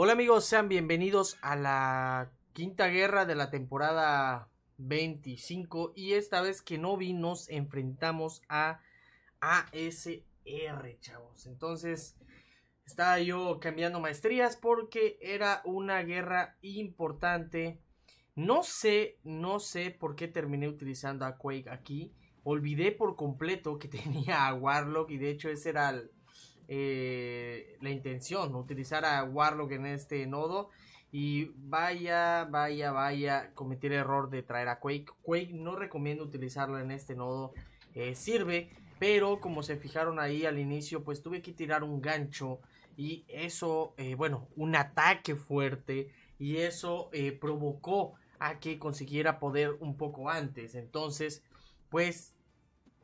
Hola amigos, sean bienvenidos a la quinta guerra de la temporada 25 y esta vez que no vi nos enfrentamos a ASR, chavos. Entonces estaba yo cambiando maestrías porque era una guerra importante. No sé, no sé por qué terminé utilizando a Quake aquí. Olvidé por completo que tenía a Warlock y de hecho ese era el eh, la intención, utilizar a Warlock en este nodo. Y vaya, vaya, vaya, cometer el error de traer a Quake. Quake no recomiendo utilizarlo en este nodo. Eh, sirve, pero como se fijaron ahí al inicio, pues tuve que tirar un gancho. Y eso, eh, bueno, un ataque fuerte. Y eso provocó a que consiguiera poder un poco antes. Entonces, pues,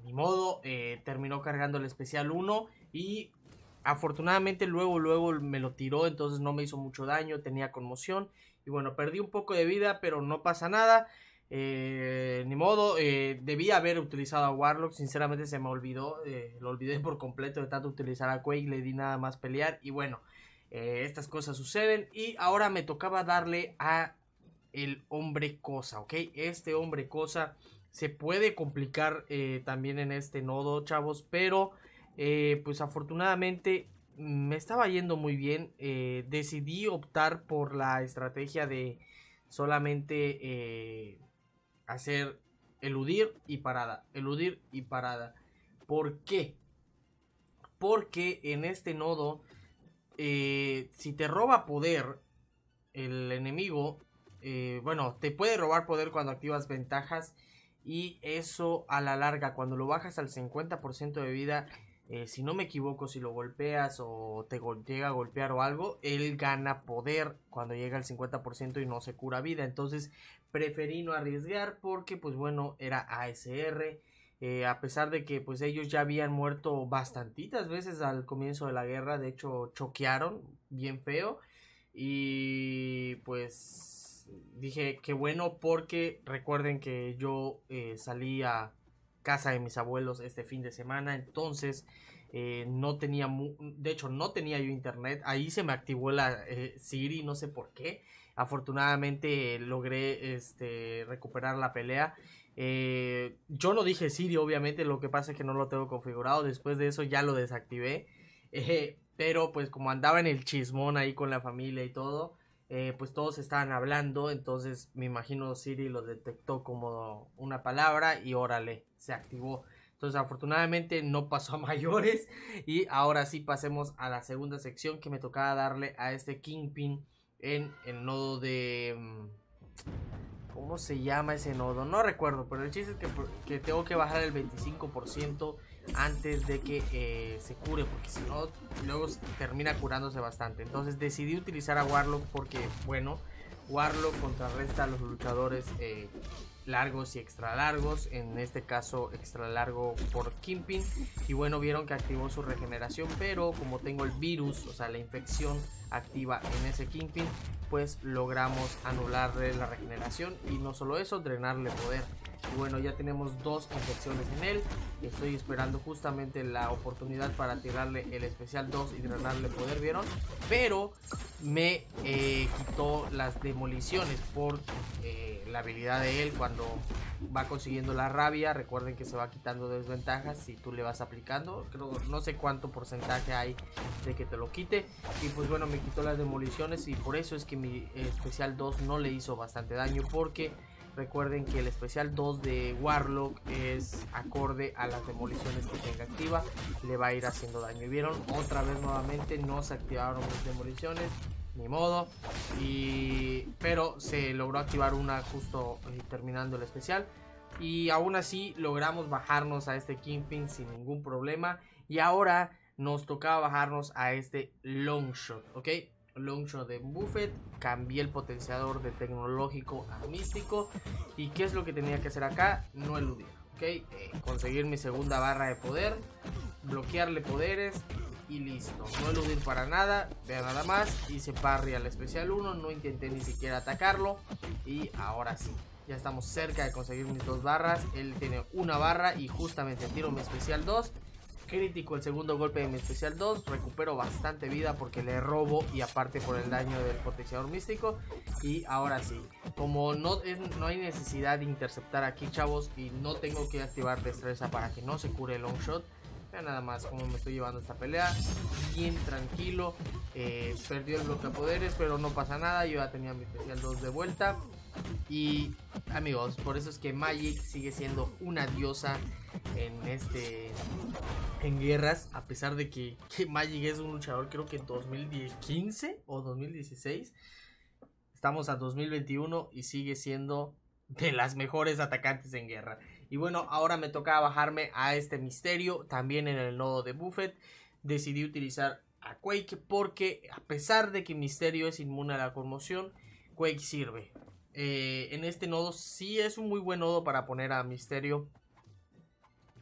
ni modo, terminó cargando el especial 1. Y afortunadamente luego, luego me lo tiró, entonces no me hizo mucho daño, tenía conmoción. Y bueno, perdí un poco de vida, pero no pasa nada. Eh, ni modo, eh, debía haber utilizado a Warlock, sinceramente se me olvidó, eh, lo olvidé por completo de tanto utilizar a Quake, le di nada más pelear y bueno, eh, estas cosas suceden y ahora me tocaba darle a el hombre cosa, ¿ok? Este hombre cosa se puede complicar también en este nodo, chavos, pero eh, pues afortunadamente mm, me estaba yendo muy bien. Eh, decidí optar por la estrategia de solamente eh, hacer eludir y parada, eludir y parada. ¿Por qué? Porque en este nodo, si te roba poder el enemigo, bueno, te puede robar poder cuando activas ventajas y eso a la larga, cuando lo bajas al 50% de vida, eh, si no me equivoco, si lo golpeas o te llega a golpear o algo, él gana poder cuando llega al 50% y no se cura vida. Entonces preferí no arriesgar porque, pues bueno, era ASR. Eh, a pesar de que pues ellos ya habían muerto bastantitas veces al comienzo de la guerra, de hecho choquearon bien feo y pues dije que bueno porque recuerden que yo salía eh, salí a, casa de mis abuelos este fin de semana, entonces eh, no tenía, de hecho no tenía yo internet, ahí se me activó la eh, Siri, no sé por qué, afortunadamente eh, logré este, recuperar la pelea. yo no dije Siri, obviamente, lo que pasa es que no lo tengo configurado, después de eso ya lo desactivé, pero pues como andaba en el chismón ahí con la familia y todo, eh, pues todos estaban hablando, entonces me imagino Siri lo detectó como una palabra y órale, se activó. Entonces afortunadamente no pasó a mayores y ahora sí pasemos a la segunda sección que me tocaba darle a este Kingpin en el nodo de... Mm, ¿Cómo se llama ese nodo? No recuerdo, pero el chiste es que, que tengo que bajar el 25% antes de que eh, se cure, porque si no, luego termina curándose bastante. Entonces decidí utilizar a Warlock porque, bueno, Warlock contrarresta a los luchadores eh, largos y extra largos, en este caso extra largo por Kimping. Y bueno, vieron que activó su regeneración, pero como tengo el virus, o sea, la infección activa en ese Kimping, pues logramos anularle la regeneración y no solo eso, drenarle poder. Y bueno, ya tenemos dos confecciones en él. Y estoy esperando justamente la oportunidad para tirarle el especial 2 y drenarle poder, ¿vieron? Pero me eh, quitó las demoliciones por eh, la habilidad de él cuando va consiguiendo la rabia. Recuerden que se va quitando desventajas si tú le vas aplicando. Creo, no sé cuánto porcentaje hay de que te lo quite. Y pues bueno, me quitó las demoliciones y por eso es que mi especial 2 no le hizo bastante daño porque Recuerden que el especial 2 de Warlock es acorde a las demoliciones que tenga activa. Le va a ir haciendo daño. Y vieron, otra vez nuevamente no se activaron las demoliciones. Ni modo. Y... Pero se logró activar una justo eh, terminando el especial. Y aún así logramos bajarnos a este Kingpin sin ningún problema. Y ahora nos tocaba bajarnos a este Longshot, ¿ok? Longshot de Buffet, cambié el potenciador de tecnológico a místico. ¿Y qué es lo que tenía que hacer acá? No eludir, ¿ok? Eh, conseguir mi segunda barra de poder, bloquearle poderes y listo. No eludir para nada, vea nada más. Hice parry al especial 1, no intenté ni siquiera atacarlo. Y ahora sí. Ya estamos cerca de conseguir mis dos barras. Él tiene una barra y justamente tiro mi especial 2 Crítico el segundo golpe de mi especial 2. Recupero bastante vida porque le robo y aparte por el daño del potenciador místico. Y ahora sí, como no, no hay necesidad de interceptar aquí, chavos, y no tengo que activar destreza para que no se cure el long shot. Vean nada más como me estoy llevando esta pelea. Bien tranquilo. Eh, perdió el bloque de poderes, pero no pasa nada. Yo ya tenía mi especial 2 de vuelta. Y amigos, por eso es que Magic sigue siendo una diosa en este en guerras, a pesar de que, Magic es un luchador creo que en 2015 o 2016. Estamos a 2021 y sigue siendo de las mejores atacantes en guerra. Y bueno, ahora me toca bajarme a este misterio, también en el nodo de Buffet Decidí utilizar a Quake porque a pesar de que Misterio es inmune a la conmoción, Quake sirve. Eh, en este nodo sí es un muy buen nodo para poner a Misterio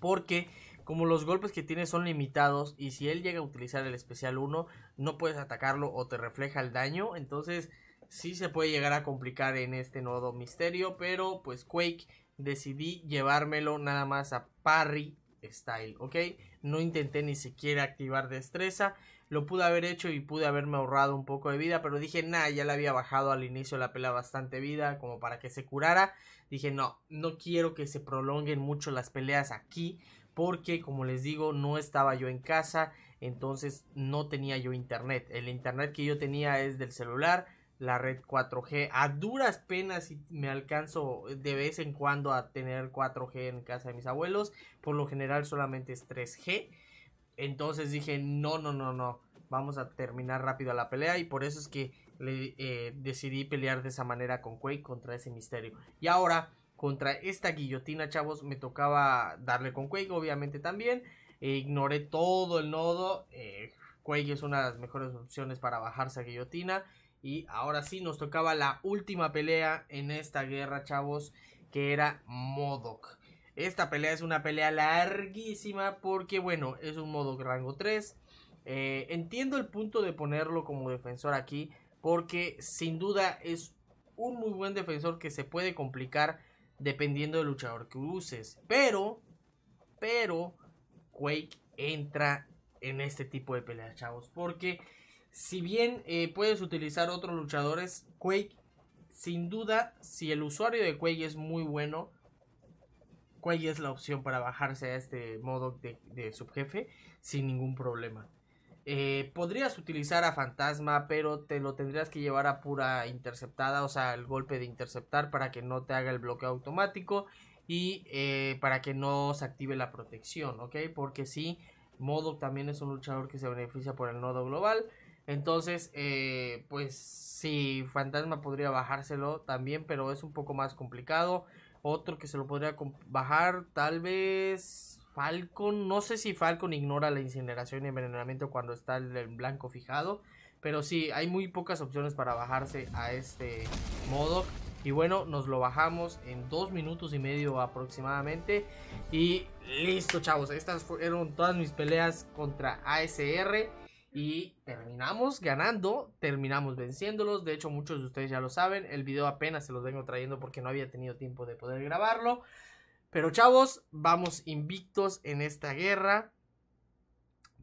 porque como los golpes que tiene son limitados y si él llega a utilizar el especial 1 no puedes atacarlo o te refleja el daño, entonces sí se puede llegar a complicar en este nodo misterio, pero pues Quake decidí llevármelo nada más a parry style, ¿ok? No intenté ni siquiera activar destreza lo pude haber hecho y pude haberme ahorrado un poco de vida, pero dije, nada, ya le había bajado al inicio la pelea bastante vida, como para que se curara. Dije, no, no quiero que se prolonguen mucho las peleas aquí, porque como les digo, no estaba yo en casa, entonces no tenía yo internet. El internet que yo tenía es del celular, la red 4G. A duras penas me alcanzo de vez en cuando a tener 4G en casa de mis abuelos. Por lo general solamente es 3G. Entonces dije, no, no, no, no, vamos a terminar rápido la pelea y por eso es que le, eh, decidí pelear de esa manera con Quake contra ese misterio. Y ahora, contra esta guillotina, chavos, me tocaba darle con Quake, obviamente también. E ignoré todo el nodo. Eh, Quake es una de las mejores opciones para bajarse a guillotina. Y ahora sí, nos tocaba la última pelea en esta guerra, chavos, que era MODOK. Esta pelea es una pelea larguísima porque, bueno, es un modo rango 3. Eh, entiendo el punto de ponerlo como defensor aquí porque sin duda es un muy buen defensor que se puede complicar dependiendo del luchador que uses. Pero, pero, Quake entra en este tipo de peleas, chavos. Porque si bien eh, puedes utilizar otros luchadores, Quake, sin duda, si el usuario de Quake es muy bueno, cuál es la opción para bajarse a este modo de, subjefe sin ningún problema. Eh, podrías utilizar a fantasma, pero te lo tendrías que llevar a pura interceptada, o sea, el golpe de interceptar para que no te haga el bloqueo automático y eh, para que no se active la protección, ¿ok? Porque si sí, Modoc también es un luchador que se beneficia por el nodo global. Entonces, eh, pues sí, Fantasma podría bajárselo también, pero es un poco más complicado. Otro que se lo podría bajar, tal vez Falcon. No sé si Falcon ignora la incineración y envenenamiento cuando está el, blanco fijado. Pero sí, hay muy pocas opciones para bajarse a este modo. Y bueno, nos lo bajamos en dos minutos y medio aproximadamente. Y listo, chavos. Estas fueron todas mis peleas contra ASR y terminamos ganando, terminamos venciéndolos. De hecho, muchos de ustedes ya lo saben. El video apenas se los vengo trayendo porque no había tenido tiempo de poder grabarlo. Pero chavos, vamos invictos en esta guerra.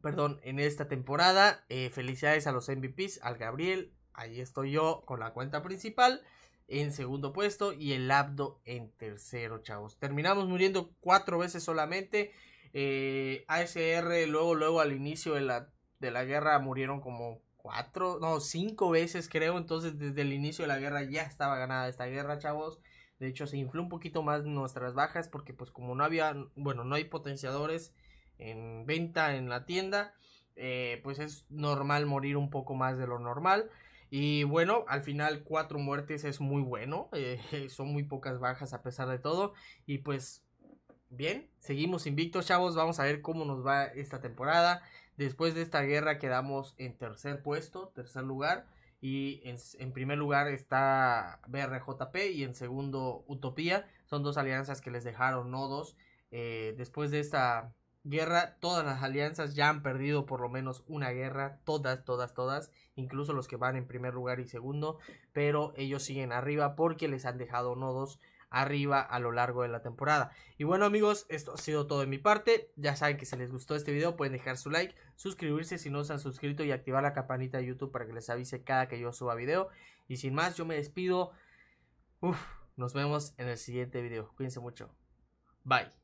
Perdón, en esta temporada. Eh, felicidades a los MVPs, al Gabriel. Ahí estoy yo con la cuenta principal en segundo puesto y el Abdo en tercero, chavos. Terminamos muriendo cuatro veces solamente. Eh, ASR luego, luego al inicio de la de la guerra murieron como cuatro, no, cinco veces creo. Entonces, desde el inicio de la guerra ya estaba ganada esta guerra, chavos. De hecho, se infló un poquito más nuestras bajas porque pues como no había, bueno, no hay potenciadores en venta en la tienda, eh, pues es normal morir un poco más de lo normal. Y bueno, al final cuatro muertes es muy bueno, eh, son muy pocas bajas a pesar de todo. Y pues bien, seguimos invictos chavos, vamos a ver cómo nos va esta temporada. Después de esta guerra quedamos en tercer puesto, tercer lugar. Y en, primer lugar está BRJP y en segundo Utopía. Son dos alianzas que les dejaron nodos. Eh, después de esta guerra, todas las alianzas ya han perdido por lo menos una guerra, todas, todas, todas, incluso los que van en primer lugar y segundo, pero ellos siguen arriba porque les han dejado nodos arriba a lo largo de la temporada. Y bueno amigos, esto ha sido todo de mi parte, ya saben que si les gustó este video pueden dejar su like, suscribirse si no se han suscrito y activar la campanita de YouTube para que les avise cada que yo suba video. Y sin más, yo me despido. Uf, nos vemos en el siguiente video. Cuídense mucho. Bye.